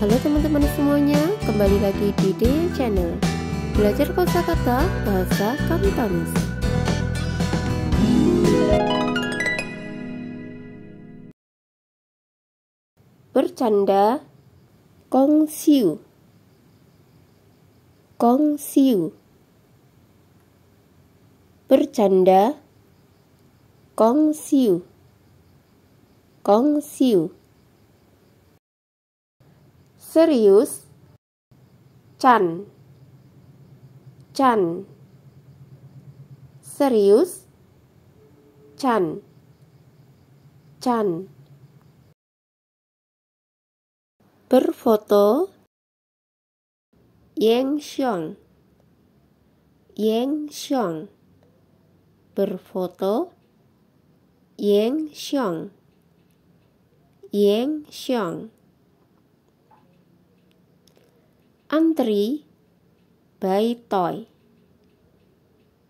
Halo teman-teman semuanya, kembali lagi di D Channel. Belajar kosakata bahasa kami Kamis. Bercanda Kong Siu Kong Siu Bercanda Kong Siu Kong Siu serius Chan Chan serius Chan Chan berfoto Yang Xiong Yang Xiong berfoto Yang Xiong Yang Xiong antri bayi toy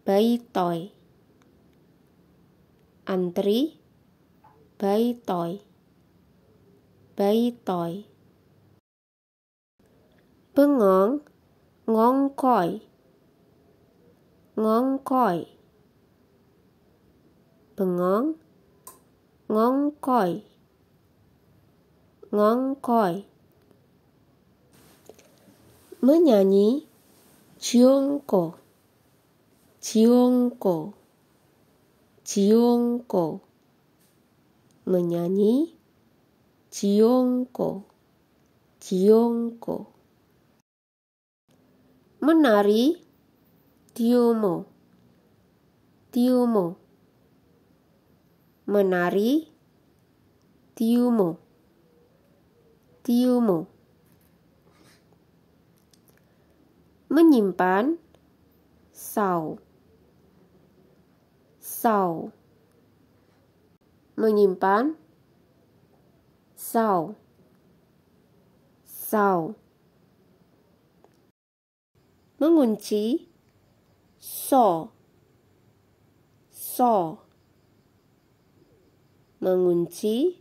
bayi toy antri bayi toy bayi toy bengong ngongkoi ngongkoi bengong ngongkoi ngongkoi 뭐냐니? 지원고, 지원고, 지원고. 뭐냐니? 지원고, 지원고. 뭐나리? 디오모, 디오모. 뭐나리? 디오모, 디오모. menyimpan sau sau menyimpan sau sau mengunci so so mengunci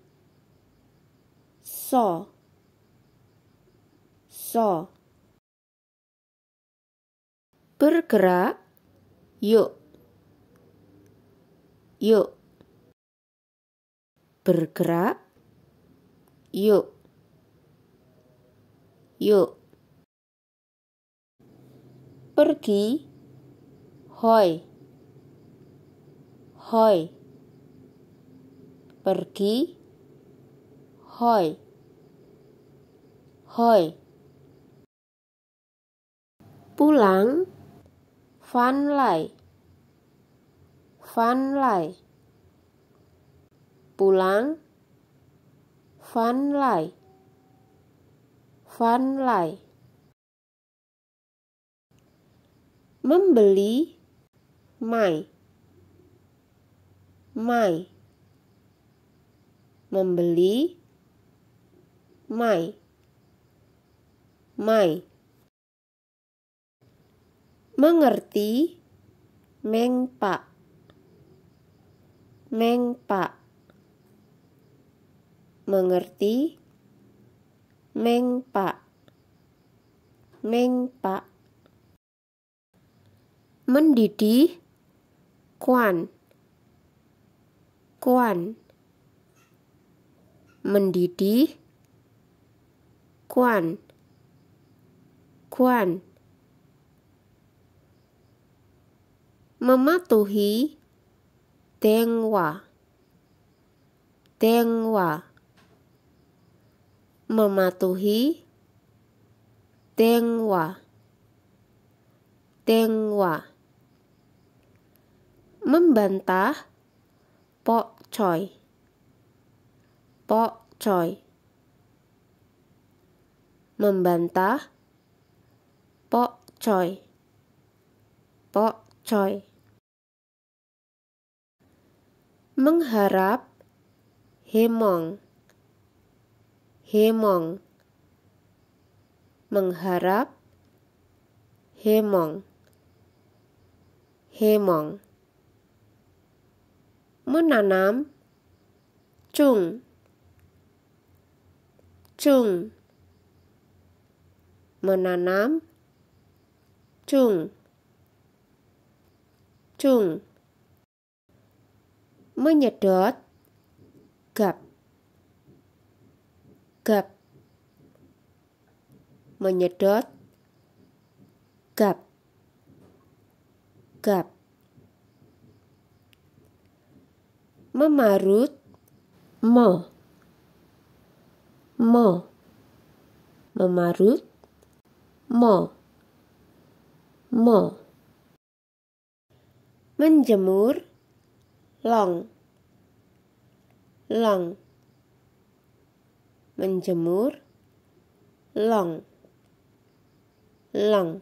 so so bergerak yuk yuk bergerak yuk yuk pergi hoi hoi pergi hoi hoi pulang Fan Lai. Fan Lai. Pulang. Fan Lai. Fan Lai. Membeli Mai. Mai. Membeli Mai. Mai mengerti mengpa mengpa mengerti mengpa mengpa mendidih kuan kuan mendidih kuan kuan mematuhi dengwa dengwa mematuhi dengwa dengwa membantah pok choy pok choy membantah pok choy pok choy mengharap hemong hemong mengharap hemong hemong menanam cung cung menanam cung cung menyedot gap gap menyedot gap gap memarut mo mo memarut mo mo menjemur long long menjemur long long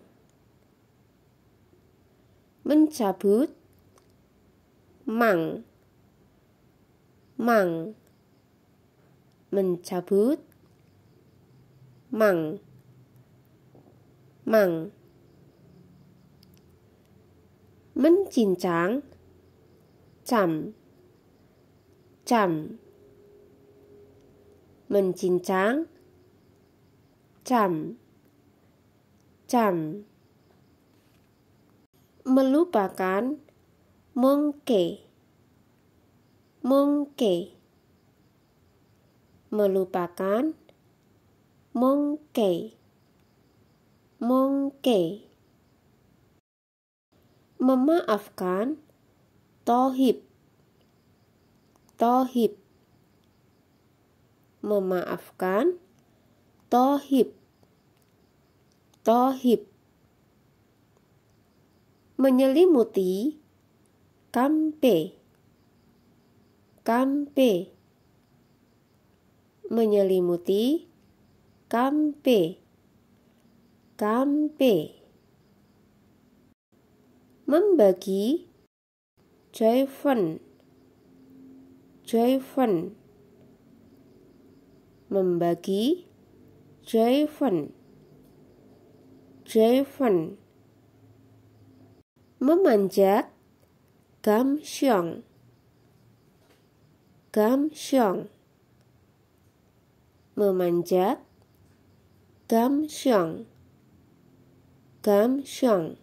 mencabut mang mang mencabut mang mang mencincang cam cam mencincang cam cam melupakan mongke mongke melupakan mongke mongke memaafkan tohib tohib memaafkan tohib tohib menyelimuti kampe kampe menyelimuti kampe kampe membagi Javen Javen Membagi Javen Javen Memanjat Gamsyong Gamsyong Memanjat Gamsyong Gamsyong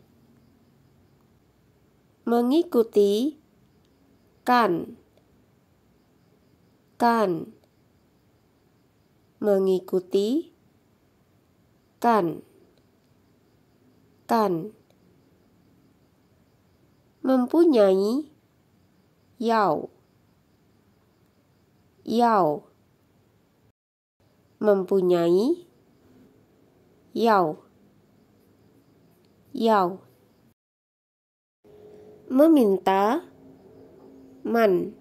Mengikuti kan kan mengikuti kan kan mempunyai yao yao mempunyai yao yao meminta man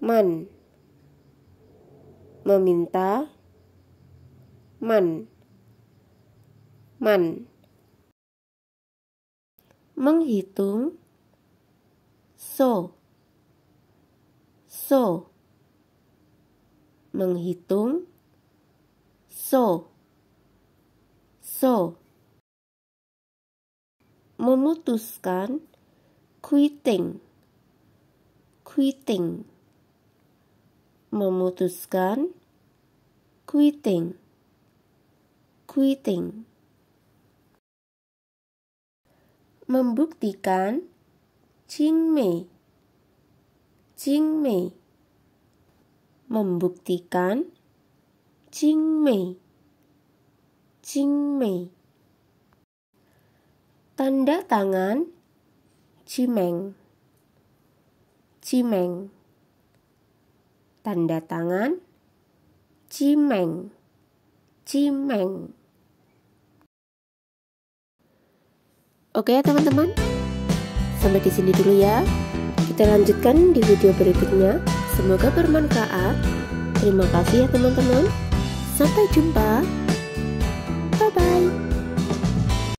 man meminta man man menghitung so so menghitung so so memutuskan quitting quitting memutuskan quitting quitting membuktikan cing Mei, membuktikan cing Mei, tanda tangan Jimeng Cimeng. Tanda tangan Cimeng. Cimeng. Oke ya teman-teman. Sampai di sini dulu ya. Kita lanjutkan di video berikutnya. Semoga bermanfaat. Terima kasih ya teman-teman. Sampai jumpa.